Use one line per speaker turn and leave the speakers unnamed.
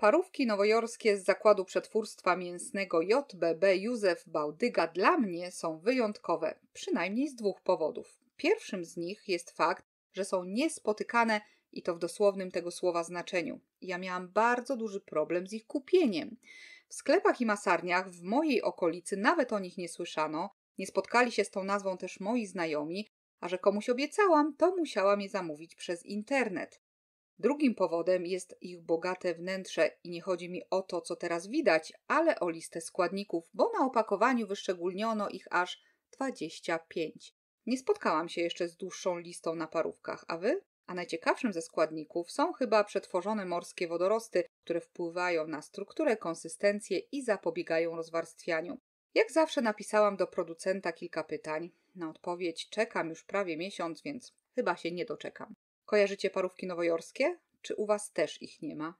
Parówki nowojorskie z zakładu przetwórstwa mięsnego JBB Józef Bałdyga dla mnie są wyjątkowe, przynajmniej z dwóch powodów. Pierwszym z nich jest fakt, że są niespotykane i to w dosłownym tego słowa znaczeniu. Ja miałam bardzo duży problem z ich kupieniem. W sklepach i masarniach w mojej okolicy nawet o nich nie słyszano, nie spotkali się z tą nazwą też moi znajomi, a że komuś obiecałam, to musiałam je zamówić przez internet. Drugim powodem jest ich bogate wnętrze i nie chodzi mi o to, co teraz widać, ale o listę składników, bo na opakowaniu wyszczególniono ich aż 25. Nie spotkałam się jeszcze z dłuższą listą na parówkach, a wy? A najciekawszym ze składników są chyba przetworzone morskie wodorosty, które wpływają na strukturę, konsystencję i zapobiegają rozwarstwianiu. Jak zawsze napisałam do producenta kilka pytań. Na odpowiedź czekam już prawie miesiąc, więc chyba się nie doczekam. Kojarzycie parówki nowojorskie? Czy u Was też ich nie ma?